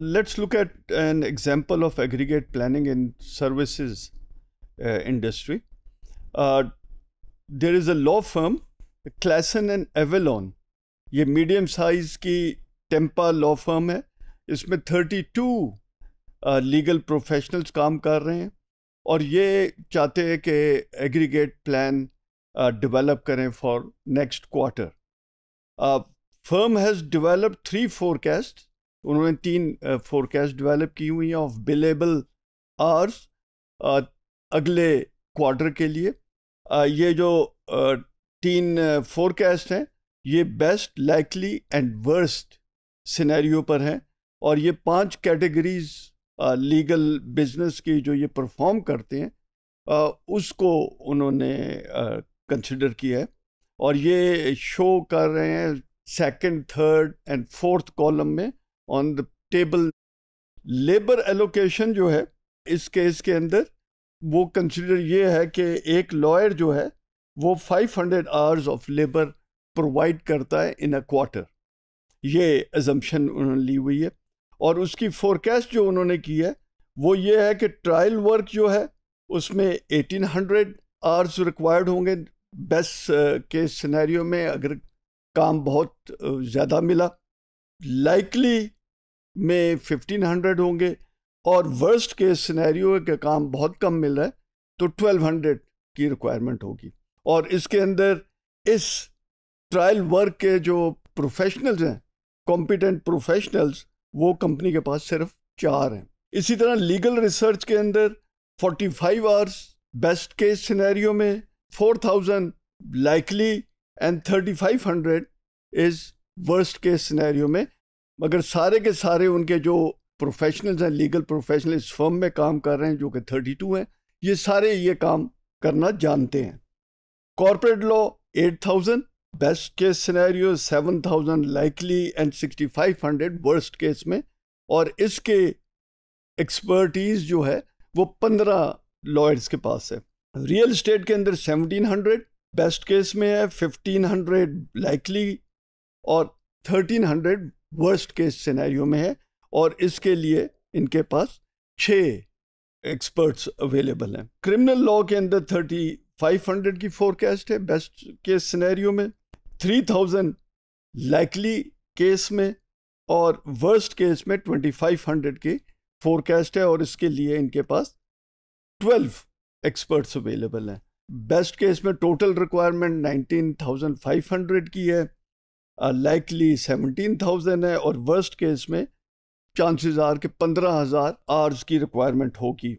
let's look at an example of aggregate planning in services uh, industry uh, there is a law firm Klassen and avalon a medium size ki tempa law firm hai isme 32 uh, legal professionals kaam kar rahe hain aur ye chahte hai ke aggregate plan develop kare for next quarter uh, firm has developed three forecasts उन्होंने तीन forecast develop की हुई हैं of billable hours अगले quarter के लिए ये जो तीन फोरकास्ट हैं ये best likely and worst scenario पर हैं और ये पांच कैटेगरीज लीगल बिजनेस की जो ये परफॉर्म करते हैं आ, उसको उन्होंने कंसिडर किया है और ये शो कर रहे हैं second, third and fourth column में on the table labour allocation जो है इस केस के अंदर वो कंसिडर ये है कि एक लॉयर जो है वो 500 hundred hours of labour provide करता है इन अ क्वार्टर ये एजम्पन उन्होंने ली हुई है और उसकी फोरकास्ट जो उन्होंने की है वो ये है कि ट्रायल वर्क जो है उसमें 1800 हंड्रेड आवर्स रिक्वायर्ड होंगे बेस्ट के सिनेरियो में अगर काम बहुत uh, ज़्यादा मिला लाइकली में 1500 होंगे और वर्स्ट केस सिनेरियो के काम बहुत कम मिल रहा है तो 1200 की रिक्वायरमेंट होगी और इसके अंदर इस ट्रायल वर्क के जो प्रोफेशनल्स हैं कॉम्पिटेंट प्रोफेशनल्स वो कंपनी के पास सिर्फ चार हैं इसी तरह लीगल रिसर्च के अंदर 45 आवर्स बेस्ट केस सिनेरियो में 4000 likely and thirty five hundred is worst case scenario में मगर सारे के सारे उनके जो प्रोफेशनल्स हैं लीगल प्रोफेशनल इस फर्म में काम कर रहे हैं जो कि थर्टी टू हैं ये सारे ये काम करना जानते हैं corporate law eight thousand best case scenario seven thousand likely and sixty five hundred worst case में और इसके एक्सपर्टीज जो है वो पंद्रह लॉयर्स के पास है रियल इस्टेट के अंदर सेवनटीन हंड्रेड बेस्ट केस में है फिफ्टीन हंड्रेड लाइकली और thirteen hundred worst case scenario में है और इसके लिए इनके पास छः एक्सपर्ट्स अवेलेबल हैं क्रिमिनल लॉ के अंदर थर्टी फाइव हंड्रेड की फोरकास्ट है बेस्ट केस सिनेरियो में थ्री थाउजेंड लाइकली केस में और वर्स्ट केस में ट्वेंटी फाइव हंड्रेड की फोरकास्ट है और इसके लिए इनके पास ट्वेल्व एक्सपर्ट्स अवेलेबल हैं बेस्ट केस में total requirement nineteen thousand five hundred की है लाइकली सेवनटीन थाउजेंड है और वर्स्ट केस में चांसेस आर के पंद्रह हज़ार आर्स की रिक्वायरमेंट होगी